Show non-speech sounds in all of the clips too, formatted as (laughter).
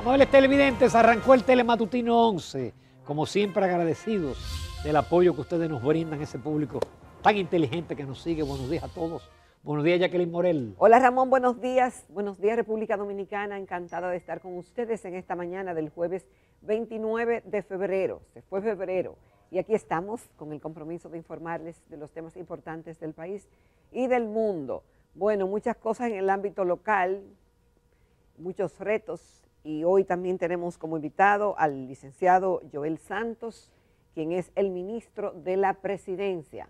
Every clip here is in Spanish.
Amables televidentes, arrancó el Telematutino 11. Como siempre, agradecidos del apoyo que ustedes nos brindan, ese público tan inteligente que nos sigue. Buenos días a todos. Buenos días, Jacqueline Morel. Hola, Ramón. Buenos días. Buenos días, República Dominicana. Encantada de estar con ustedes en esta mañana del jueves 29 de febrero. Se fue febrero. Y aquí estamos con el compromiso de informarles de los temas importantes del país y del mundo. Bueno, muchas cosas en el ámbito local, muchos retos y hoy también tenemos como invitado al licenciado Joel Santos, quien es el ministro de la presidencia.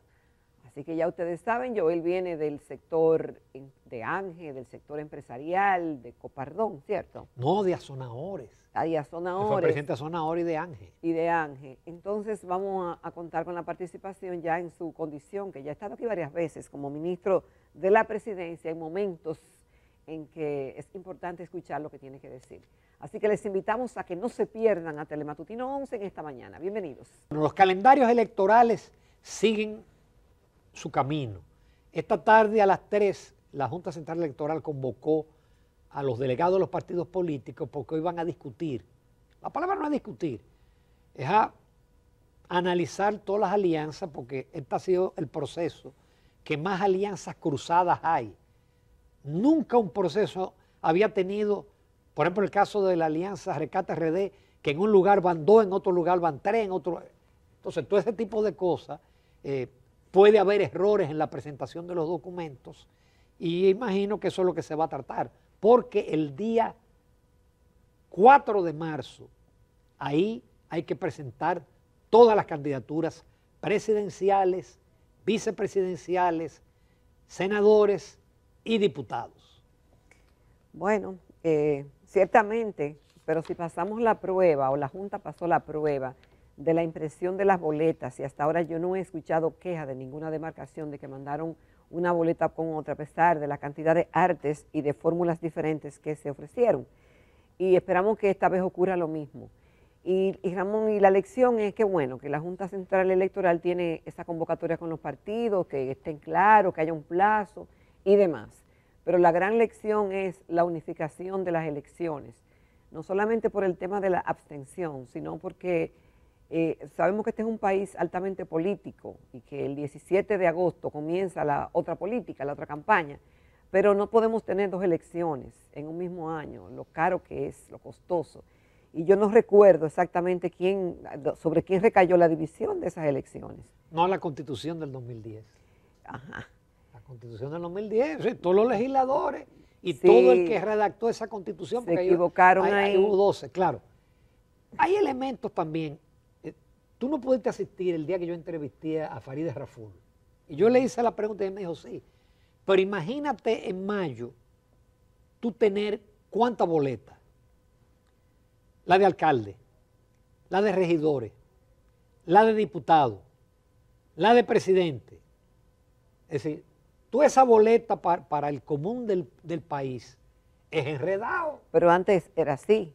Así que ya ustedes saben, Joel viene del sector de Ángel, del sector empresarial, de Copardón, ¿cierto? No, de Azonadores. Ah, de Azonadores. y de Ángel. Y de Ángel. Entonces vamos a, a, contar con la participación ya en su condición, que ya ha estado aquí varias veces como ministro de la presidencia en momentos en que es importante escuchar lo que tiene que decir. Así que les invitamos a que no se pierdan a Telematutino 11 en esta mañana. Bienvenidos. Los calendarios electorales siguen su camino. Esta tarde a las 3 la Junta Central Electoral convocó a los delegados de los partidos políticos porque hoy van a discutir. La palabra no es discutir, es a analizar todas las alianzas porque este ha sido el proceso que más alianzas cruzadas hay Nunca un proceso había tenido, por ejemplo, el caso de la alianza recata RD, que en un lugar van dos, en otro lugar van tres, en otro. Entonces, todo ese tipo de cosas, eh, puede haber errores en la presentación de los documentos y imagino que eso es lo que se va a tratar, porque el día 4 de marzo, ahí hay que presentar todas las candidaturas presidenciales, vicepresidenciales, senadores y diputados. Bueno, eh, ciertamente, pero si pasamos la prueba o la Junta pasó la prueba de la impresión de las boletas y hasta ahora yo no he escuchado queja de ninguna demarcación de que mandaron una boleta con otra a pesar de la cantidad de artes y de fórmulas diferentes que se ofrecieron. Y esperamos que esta vez ocurra lo mismo. Y, y, Ramón, y la lección es que bueno, que la Junta Central Electoral tiene esa convocatoria con los partidos, que estén claros, que haya un plazo, y demás. Pero la gran lección es la unificación de las elecciones, no solamente por el tema de la abstención, sino porque eh, sabemos que este es un país altamente político y que el 17 de agosto comienza la otra política, la otra campaña, pero no podemos tener dos elecciones en un mismo año, lo caro que es, lo costoso. Y yo no recuerdo exactamente quién, sobre quién recayó la división de esas elecciones. No, la constitución del 2010. Ajá. Constitución del 2010, todos los legisladores y todo el que redactó esa constitución. Se equivocaron ahí. 12, claro. Hay elementos también. Eh, tú no pudiste asistir el día que yo entrevisté a Farideh Raful. Y yo le hice la pregunta y él me dijo, sí. Pero imagínate en mayo tú tener cuántas boletas. La de alcalde, la de regidores, la de diputado, la de presidente. Es decir, Tú esa boleta para, el común del, país es enredado. Pero antes era así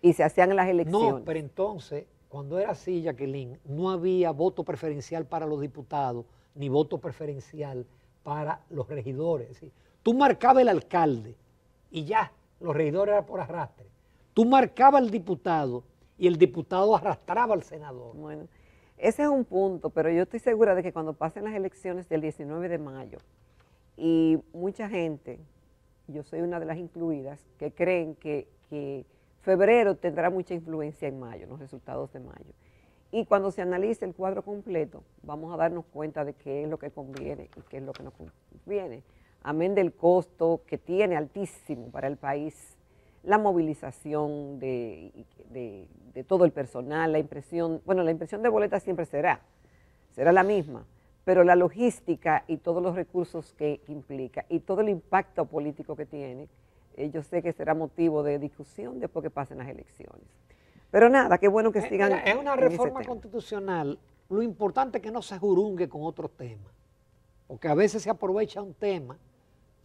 y se hacían las elecciones. No, pero entonces, cuando era así, Jacqueline, no había voto preferencial para los diputados ni voto preferencial para los regidores. Tú marcabas el alcalde y ya, los regidores eran por arrastre. Tú marcabas el diputado y el diputado arrastraba al senador. Bueno, ese es un punto, pero yo estoy segura de que cuando pasen las elecciones del 19 de mayo, y mucha gente, yo soy una de las incluidas, que creen que, febrero tendrá mucha influencia en mayo, los resultados de mayo. Y cuando se analice el cuadro completo, vamos a darnos cuenta de qué es lo que conviene y qué es lo que no conviene. Amén del costo que tiene altísimo para el país, la movilización de, de todo el personal, la impresión, bueno, la impresión de boletas siempre será, será la misma, pero la logística y todos los recursos que implica y todo el impacto político que tiene, eh, yo sé que será motivo de discusión después que pasen las elecciones. Pero nada, qué bueno que eh, sigan. Es una reforma constitucional. Lo importante es que no se jurungue con otro tema, porque a veces se aprovecha un tema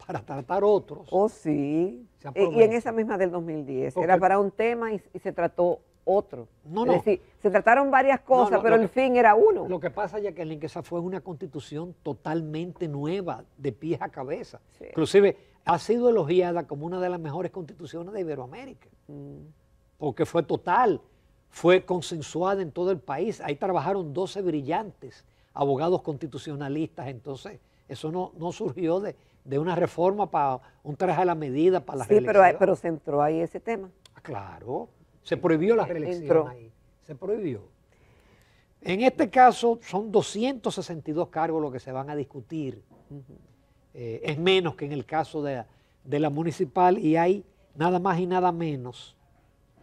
para tratar otros. Oh, sí. Eh, y en esa misma del 2010. Era para un tema y se trató otro. No, no. Es decir, se trataron varias cosas, pero el fin era uno. Lo que pasa, Jacqueline, que esa fue una constitución totalmente nueva, de pies a cabeza. Inclusive ha sido elogiada como una de las mejores constituciones de Iberoamérica, mm. porque fue total, fue consensuada en todo el país. Ahí trabajaron 12 brillantes abogados constitucionalistas, entonces eso no, surgió de, una reforma para un traje a la medida para la Sí, pero, pero se entró ahí ese tema. Ah, claro, se prohibió la reelección Se prohibió. En este caso son 262 cargos los que se van a discutir. Eh, es menos que en el caso de, la municipal y hay nada más y nada menos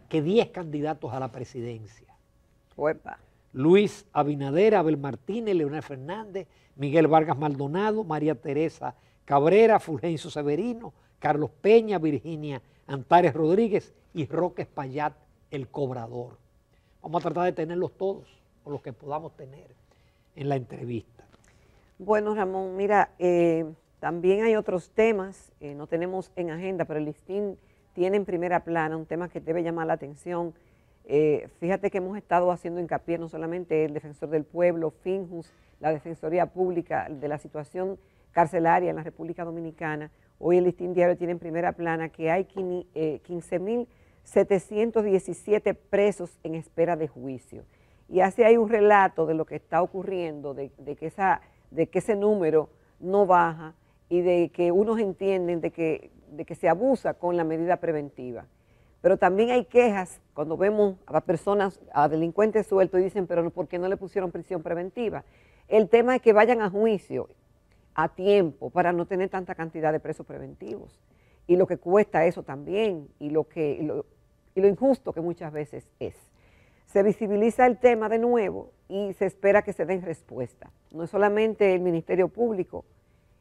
que 10 candidatos a la presidencia. Luis Abinader, Abel Martínez, Leonel Fernández, Miguel Vargas Maldonado, María Teresa Cabrera, Fulgencio Severino, Carlos Peña, Virginia Antares Rodríguez y Roque Espaillat el cobrador. Vamos a tratar de tenerlos todos, o los que podamos tener, en la entrevista. Bueno, Ramón, mira, eh, también hay otros temas, eh, no tenemos en agenda, pero el listín tiene en primera plana un tema que debe llamar la atención. Eh, fíjate que hemos estado haciendo hincapié no solamente el defensor del pueblo, Finjus, la Defensoría Pública de la situación carcelaria en la República Dominicana. Hoy el listín diario tiene en primera plana que hay 15 mil 717 presos en espera de juicio. Y así hay un relato de lo que está ocurriendo, de, que, esa, de que ese número no baja y de que unos entienden de que, de que se abusa con la medida preventiva. Pero también hay quejas cuando vemos a personas, a delincuentes sueltos y dicen, pero ¿por qué no le pusieron prisión preventiva? El tema es que vayan a juicio a tiempo para no tener tanta cantidad de presos preventivos. Y lo que cuesta eso también, y lo que, y lo injusto que muchas veces es. Se visibiliza el tema de nuevo y se espera que se den respuestas. No es solamente el Ministerio Público,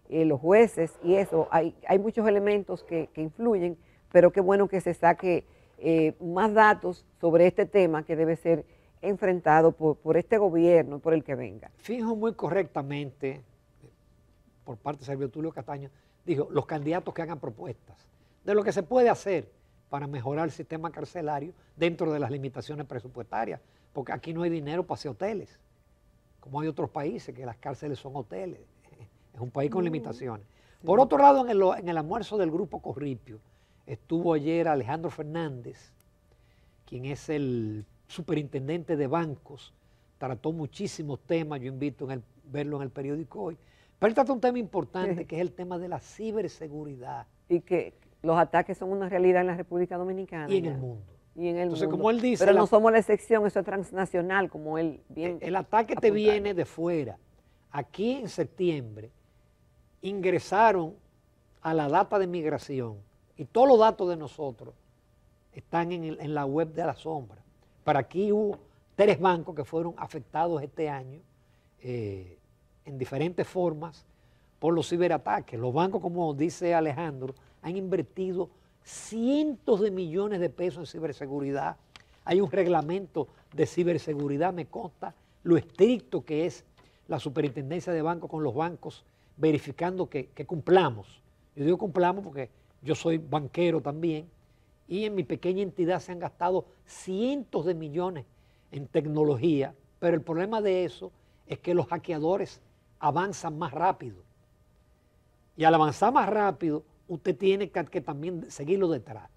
eh, los jueces y eso, hay, hay muchos elementos que, influyen, pero qué bueno que se saque eh, más datos sobre este tema que debe ser enfrentado por, este gobierno, por el que venga. Fijo muy correctamente, eh, por parte de Sergio Tulio Castaño, dijo, los candidatos que hagan propuestas, de lo que se puede hacer para mejorar el sistema carcelario dentro de las limitaciones presupuestarias, porque aquí no hay dinero para hacer hoteles, como hay otros países, que las cárceles son hoteles. (laughs) Es un país con mm. limitaciones. Por otro lado, en el, almuerzo del grupo Corripio estuvo ayer Alejandro Fernández, quien es el superintendente de bancos, trató muchísimos temas, yo invito a verlo en el periódico hoy, pero él trata un tema importante que es el tema de la ciberseguridad. Y que, los ataques son una realidad en la República Dominicana. Y en el mundo. Y en el Entonces, como él dice. Pero no somos la excepción, eso es transnacional, como él bien. El, ataque te viene de fuera. Aquí en septiembre ingresaron a la data de migración y todos los datos de nosotros están en, la web de la sombra. Para aquí hubo tres bancos que fueron afectados este año eh, en diferentes formas por los ciberataques. Los bancos, como dice Alejandro, han invertido cientos de millones de pesos en ciberseguridad. Hay un reglamento de ciberseguridad, me consta lo estricto que es la superintendencia de bancos con los bancos, verificando que, que cumplamos. Yo digo cumplamos porque yo soy banquero también y en mi pequeña entidad se han gastado cientos de millones en tecnología, pero el problema de eso es que los hackeadores avanzan más rápido. Y al avanzar más rápido, usted tiene que, también seguirlo detrás.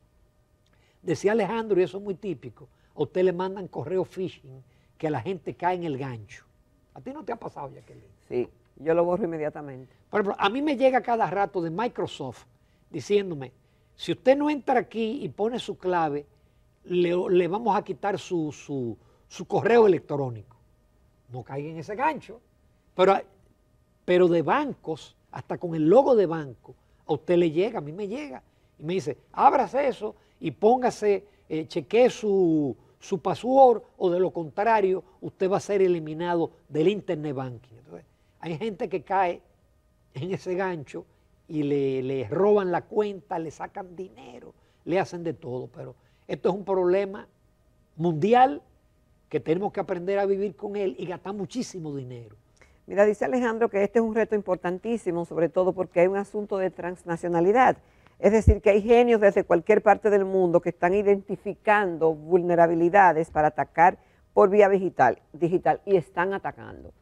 Decía Alejandro, y eso es muy típico, a usted le mandan correo phishing que la gente cae en el gancho. ¿A ti no te ha pasado, Jacqueline? Sí, yo lo borro inmediatamente. Por ejemplo, a mí me llega cada rato de Microsoft diciéndome, si usted no entra aquí y pone su clave, le, vamos a quitar su, correo electrónico. No caiga en ese gancho. Pero, pero de bancos, hasta con el logo de banco, a usted le llega, a mí me llega. Y me dice, ábrase eso y póngase, eh, chequee su, su password o de lo contrario usted va a ser eliminado del Internet Banking. Entonces, hay gente que cae en ese gancho y le, le, roban la cuenta, le sacan dinero, le hacen de todo, pero esto es un problema mundial que tenemos que aprender a vivir con él y gastar muchísimo dinero. Mira, dice Alejandro que este es un reto importantísimo, sobre todo porque hay un asunto de transnacionalidad. Es decir, que hay genios desde cualquier parte del mundo que están identificando vulnerabilidades para atacar por vía digital, digital y están atacando.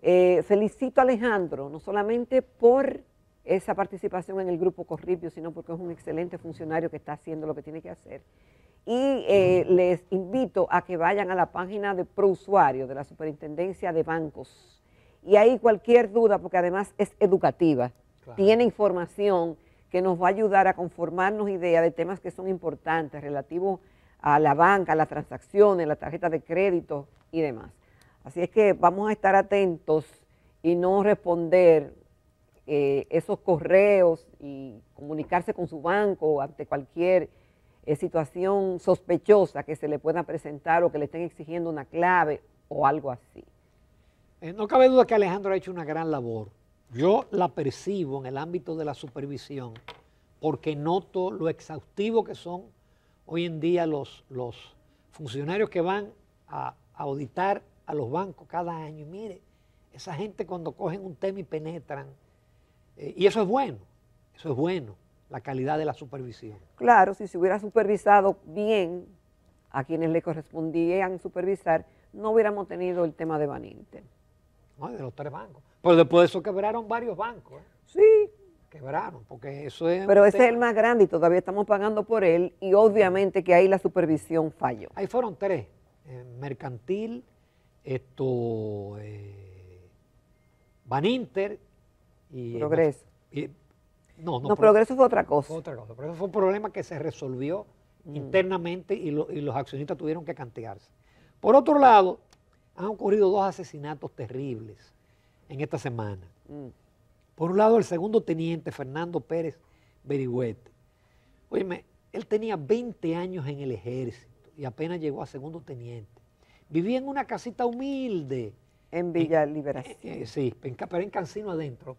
Eh, felicito a Alejandro, no solamente por esa participación en el grupo Corripio, sino porque es un excelente funcionario que está haciendo lo que tiene que hacer. Y eh, les invito a que vayan a la página de ProUsuario de la Superintendencia de Bancos y ahí cualquier duda, porque además es educativa, tiene información que nos va a ayudar a conformarnos ideas de temas que son importantes relativos a la banca, a las transacciones, la tarjeta de crédito y demás. Así es que vamos a estar atentos y no responder eh, esos correos y comunicarse con su banco ante cualquier eh, situación sospechosa que se le pueda presentar o que le estén exigiendo una clave o algo así. Eh, no cabe duda que Alejandro ha hecho una gran labor. Yo la percibo en el ámbito de la supervisión porque noto lo exhaustivo que son hoy en día los, funcionarios que van a, auditar a los bancos cada año. Y mire, esa gente cuando cogen un tema y penetran, eh, y eso es bueno, eso es bueno, la calidad de la supervisión. Claro, si se hubiera supervisado bien a quienes le correspondían supervisar, no hubiéramos tenido el tema de Baninter de los tres bancos. Pero después de eso quebraron varios bancos. ¿eh? Sí. Quebraron, porque eso es... Pero ese es el más grande y todavía estamos pagando por él y obviamente que ahí la supervisión falló. Ahí fueron tres. Eh, mercantil, esto... Eh, Baninter y... Progreso. no, no, no Progreso fue otra cosa. Fue otra cosa. Progreso fue un problema que se resolvió mm. internamente y, y los accionistas tuvieron que cantearse. Por otro lado, han ocurrido dos asesinatos terribles en esta semana. Mm. Por un lado, el segundo teniente, Fernando Pérez Berigüete, Óyeme, él tenía 20 años en el ejército y apenas llegó a segundo teniente. Vivía en una casita humilde. En Villa Liberación. Eh, eh, sí, en, pero en Cancino adentro.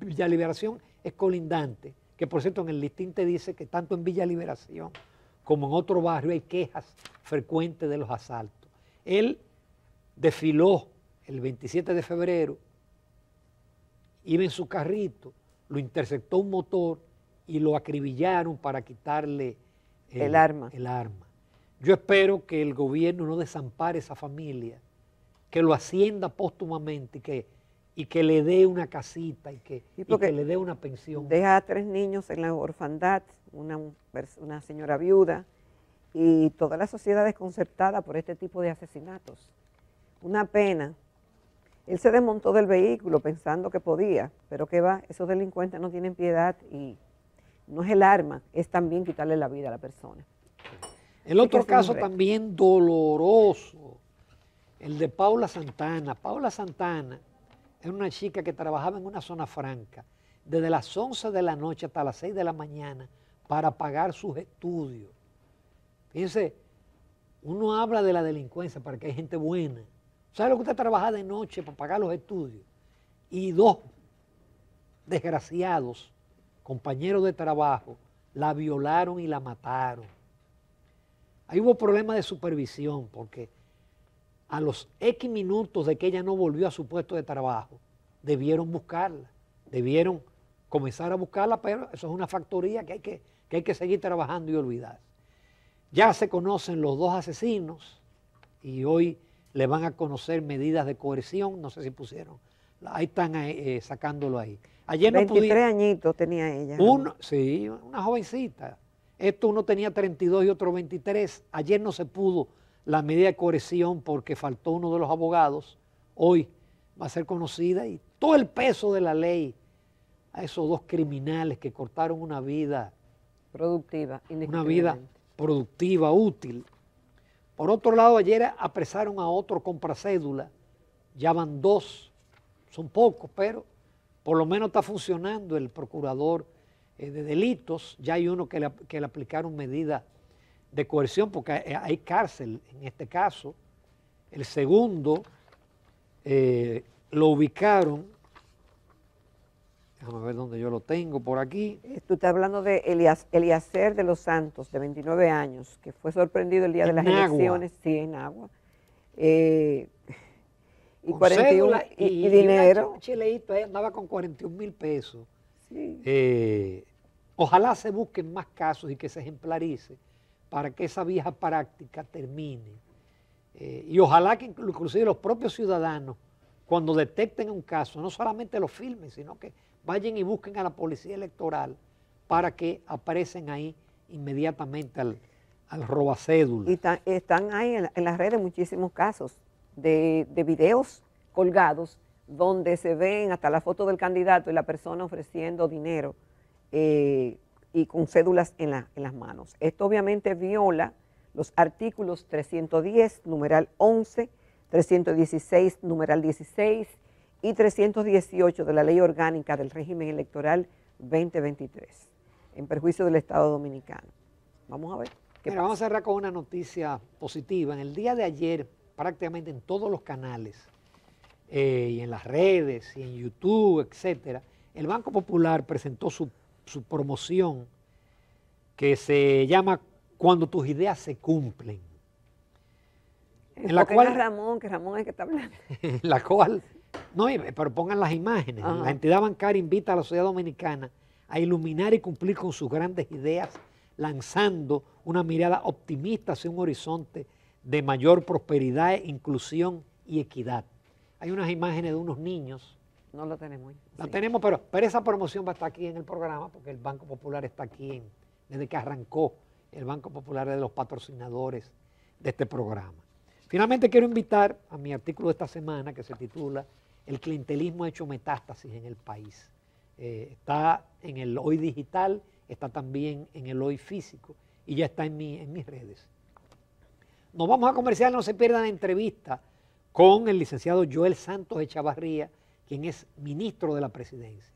Villa Liberación es colindante, que por cierto en el listín te dice que tanto en Villa Liberación como en otro barrio hay quejas frecuentes de los asaltos. Él desfiló el 27 de febrero, iba en su carrito, lo interceptó un motor y lo acribillaron para quitarle el, arma. Yo espero que el gobierno no desampare esa familia, que lo hacienda póstumamente y que, y que le dé una casita y que, que le dé una pensión. Deja a tres niños en la orfandad, una, una señora viuda y toda la sociedad desconcertada por este tipo de asesinatos. Una pena. Él se desmontó del vehículo pensando que podía, pero que va, esos delincuentes no tienen piedad y no es el arma, es también quitarle la vida a la persona. El otro caso también doloroso, el de Paula Santana. Paula Santana es una chica que trabajaba en una zona franca desde las 11 de la noche hasta las 6 de la mañana para pagar sus estudios. Fíjense, uno habla de la delincuencia para que hay gente buena, ¿Sabe lo que usted trabaja de noche para pagar los estudios? Y dos desgraciados, compañeros de trabajo, la violaron y la mataron. Ahí hubo problemas de supervisión porque a los X minutos de que ella no volvió a su puesto de trabajo, debieron buscarla, debieron comenzar a buscarla, pero eso es una factoría que hay que, que, hay que seguir trabajando y olvidar. Ya se conocen los dos asesinos y hoy le van a conocer medidas de coerción, no sé si pusieron. Ahí están eh, eh, sacándolo ahí. Ayer 23 añitos tenía ella. Uno, sí, una jovencita. Esto uno tenía 32 y otro 23. Ayer no se pudo la medida de coerción porque faltó uno de los abogados. Hoy va a ser conocida y todo el peso de la ley a esos dos criminales que cortaron una vida productiva, una vida productiva, útil, por otro lado, ayer apresaron a otro compracédula, ya van dos, son pocos, pero por lo menos está funcionando el procurador eh, de delitos, ya hay uno que le, aplicaron medida de coerción porque hay, cárcel en este caso, el segundo eh, lo ubicaron Déjame ver dónde yo lo tengo, por aquí. Eh, tú estás hablando de Elías, Eliaser de los Santos, de 29 años, que fue sorprendido el día de las elecciones, sí, en agua. Eh, y con 41 y, dinero. Un chileito ahí eh, andaba con 41 mil pesos. ojalá se busquen más casos y que se ejemplarice para que esa vieja práctica termine. y ojalá que inclusive los propios ciudadanos, cuando detecten un caso, no solamente lo filmen, sino que vayan y busquen a la policía electoral para que aparecen ahí inmediatamente al, al robacédula. Y están ahí en, las redes muchísimos casos de, de videos colgados donde se ven hasta la foto del candidato y la persona ofreciendo dinero eh, y con cédulas en, en, las manos. Esto obviamente viola los artículos 310, numeral 11, 316, numeral 16, y 318 de la Ley Orgánica del Régimen Electoral 2023, en perjuicio del Estado Dominicano. Vamos a ver. Qué vamos a cerrar con una noticia positiva. En el día de ayer, prácticamente en todos los canales, eh, y en las redes, y en YouTube, etcétera, el Banco Popular presentó su, promoción que se llama Cuando tus ideas se cumplen. En la cual, Ramón, que Ramón es que está hablando. (laughs) En la cual no, pero pongan las imágenes. La entidad bancaria invita a la sociedad dominicana a iluminar y cumplir con sus grandes ideas, lanzando una mirada optimista hacia un horizonte de mayor prosperidad, inclusión y equidad. Hay unas imágenes de unos niños. No la tenemos. La tenemos, pero, esa promoción va a estar aquí en el programa porque el Banco Popular está aquí desde que arrancó. El Banco Popular de los patrocinadores de este programa. Finalmente quiero invitar a mi artículo de esta semana que se titula el clientelismo ha hecho metástasis en el país. Eh, está en el hoy digital, está también en el hoy físico y ya está en, en mis redes. Nos vamos a comercial, no se pierdan la entrevista con el licenciado Joel Santos Echavarría, quien es ministro de la presidencia.